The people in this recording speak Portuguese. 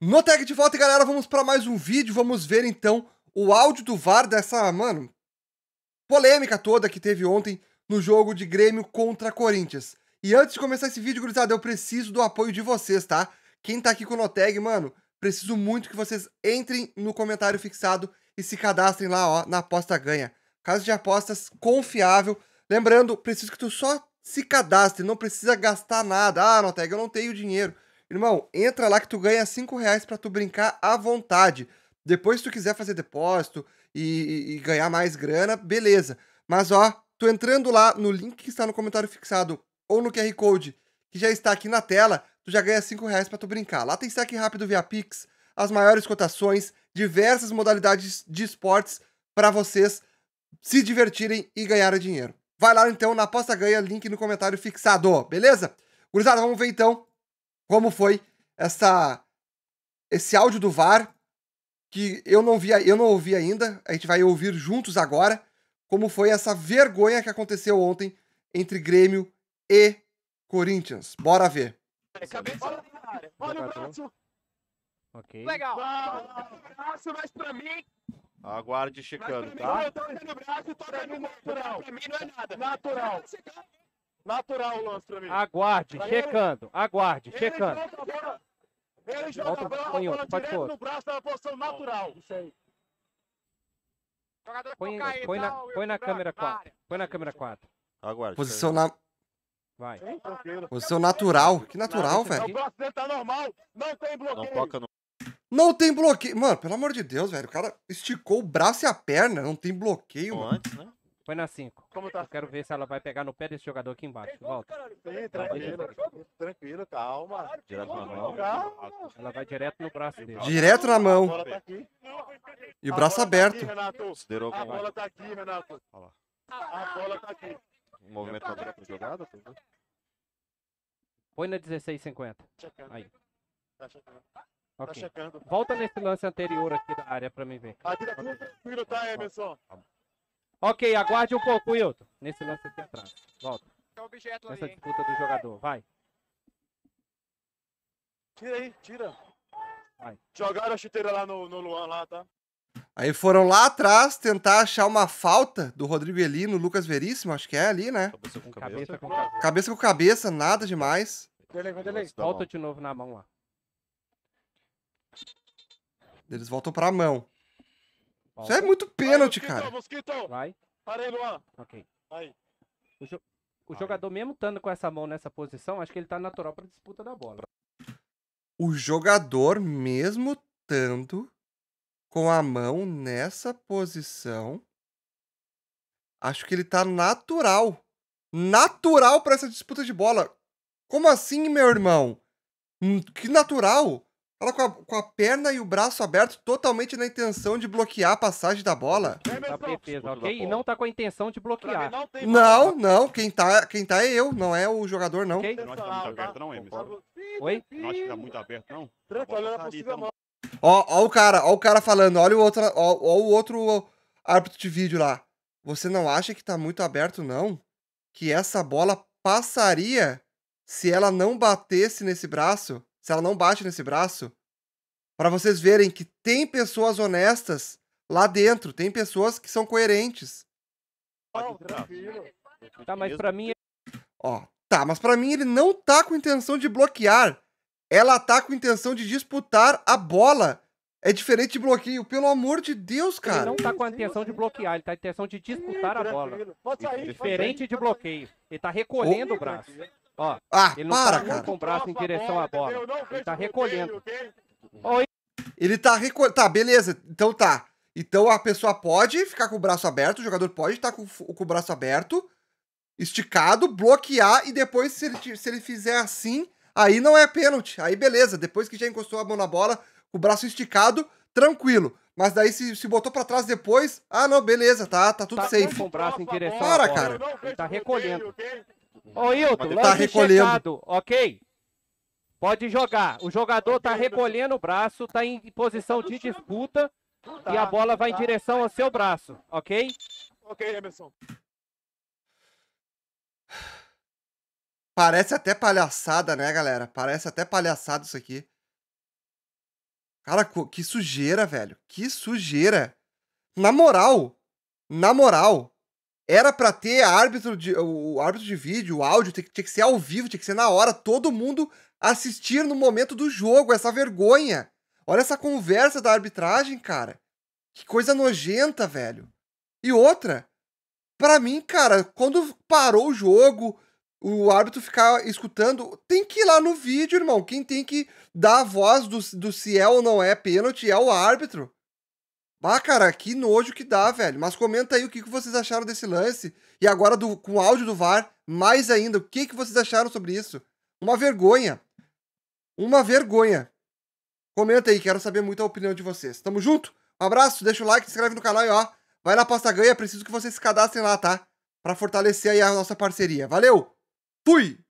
No tag de volta, galera, vamos para mais um vídeo. Vamos ver então o áudio do VAR dessa, mano, polêmica toda que teve ontem no jogo de Grêmio contra Corinthians. E antes de começar esse vídeo, gurizada, eu preciso do apoio de vocês, tá? Quem tá aqui com o Noteg, mano, preciso muito que vocês entrem no comentário fixado e se cadastrem lá, ó, na aposta ganha. Caso de apostas confiável. Lembrando, preciso que tu só se cadastre, não precisa gastar nada. Ah, Noteg, eu não tenho dinheiro. Irmão, entra lá que tu ganha 5 reais pra tu brincar à vontade. Depois, se tu quiser fazer depósito e, e ganhar mais grana, beleza. Mas ó, tu entrando lá no link que está no comentário fixado ou no QR Code que já está aqui na tela, tu já ganha 5 reais pra tu brincar. Lá tem saque rápido via Pix, as maiores cotações, diversas modalidades de esportes para vocês se divertirem e ganharem dinheiro. Vai lá então na aposta ganha, link no comentário fixado, beleza? Gurizada, vamos ver então como foi essa esse áudio do VAR que eu não vi, eu não ouvi ainda, a gente vai ouvir juntos agora como foi essa vergonha que aconteceu ontem entre Grêmio e Corinthians. Bora ver. Cabeça Olha, cara. Olha o braço. Ok. Legal. braço, mas pra mim. Aguarde chicano, tá? eu tô olhando o braço e tô dando o natural. Pra mim não é nada. Natural. Natural. Natural o lance pra mim. Aguarde, pra checando, ele, aguarde, ele checando. ele joga Volta a bola, a bola direto outro. no braço da é posição natural. Isso aí. põe, cair, põe, na, põe na câmera 4. Põe na câmera 4. Aguarde. Posição na. Vai. Posição natural. Que natural, velho. O tá normal. Não tem bloqueio. Não toca no... Não tem bloqueio. Mano, pelo amor de Deus, velho. O cara esticou o braço e a perna. Não tem bloqueio, Ou mano. Antes, né? Põe na 5. Como tá? Eu quero ver se ela vai pegar no pé desse jogador aqui embaixo. Volta. Sim, tranquilo, tranquilo, calma. direto na mão. Ela vai direto no braço dele. Direto na mão. Tá e o braço aberto. Tá aqui, a bola tá aqui, tá Renato. Tá a bola tá aqui. O movimento tá a jogada, tudo. Põe na 16,50. Tá Aí. Tá checando. Okay. Tá Volta nesse lance anterior aqui da área pra mim ver. Aqui tá tudo tranquilo, tá, Emerson? Tá Ok, aguarde um pouco, Wilton. Nesse lance aqui atrás. Volta. Nessa disputa do jogador, vai. Tira aí, tira. Vai. Jogaram a chuteira lá no, no Luan, lá, tá? Aí foram lá atrás tentar achar uma falta do Rodrigo Eli no Lucas Veríssimo, acho que é ali, né? Cabeça com cabeça. Cabeça com cabeça, cabeça, com cabeça nada demais. Delei, delei. Volta de novo na mão lá. Eles voltam pra mão. Isso é muito pênalti, cara. Mosquito. Vai. Parei, Luan. Ok. Aí. O, jo o jogador, mesmo estando com essa mão nessa posição, acho que ele tá natural pra disputa da bola. O jogador, mesmo estando com a mão nessa posição, acho que ele tá natural. Natural para essa disputa de bola. Como assim, meu irmão? Hum, que natural? Ela com a, com a, perna e o braço aberto, totalmente na intenção de bloquear a passagem da bola. Tá, tá ok? E tá não tá com a intenção de bloquear. Não, não. Quem tá, quem tá é eu, não é o jogador, não. Okay. Não acho que tá muito aberto, não, Emerson. Oi? Não acho que tá muito aberto, não. Tranquilo, não é possível, então. não. Ó, ó o cara, ó o cara falando, olha o outro, ó, ó, o outro árbitro de vídeo lá. Você não acha que tá muito aberto, não? Que essa bola passaria se ela não batesse nesse braço? se ela não bate nesse braço, para vocês verem que tem pessoas honestas lá dentro, tem pessoas que são coerentes. tá, mas para mim é Ó, tá, mas para mim ele não tá com intenção de bloquear. Ela tá com intenção de disputar a bola. É diferente de bloqueio, pelo amor de Deus, cara. Ele não tá com a intenção de bloquear, ele tá com a intenção de disputar a bola. É diferente de bloqueio. Ele tá recolhendo o braço. Ó, ah, ele não para, tá cara. com braço em direção à bola. Ele tá recolhendo. Ele tá recolhendo. Tá, beleza. Então tá. Então a pessoa pode ficar com o braço aberto, o jogador pode estar tá com, com o braço aberto, esticado, bloquear e depois, se ele, se ele fizer assim, aí não é pênalti. Aí beleza. Depois que já encostou a mão na bola, com o braço esticado, tranquilo. Mas daí se, se botou para trás depois, ah não, beleza, tá, tá tudo tá safe. Com o braço em direção Para, cara. Ele tá recolhendo. Ô, Hilton, tá recolhendo. ok? Pode jogar. O jogador tá recolhendo o braço, tá em posição de disputa e a bola vai em direção ao seu braço, ok? Ok, Emerson. Parece até palhaçada, né, galera? Parece até palhaçada isso aqui. Cara, que sujeira, velho. Que sujeira. Na moral, na moral, era para ter árbitro de, o árbitro de vídeo, o áudio, tinha que, tinha que ser ao vivo, tinha que ser na hora, todo mundo assistir no momento do jogo, essa vergonha. Olha essa conversa da arbitragem, cara. Que coisa nojenta, velho. E outra, para mim, cara, quando parou o jogo, o árbitro ficar escutando, tem que ir lá no vídeo, irmão. Quem tem que dar a voz do, do se é ou não é pênalti é o árbitro. Bah, cara, que nojo que dá, velho. Mas comenta aí o que, que vocês acharam desse lance. E agora do, com o áudio do VAR, mais ainda, o que, que vocês acharam sobre isso? Uma vergonha. Uma vergonha. Comenta aí, quero saber muito a opinião de vocês. Tamo junto? Um abraço, deixa o like, se inscreve no canal e ó, vai na Pasta Ganha, preciso que vocês se cadastrem lá, tá? Pra fortalecer aí a nossa parceria. Valeu! Fui!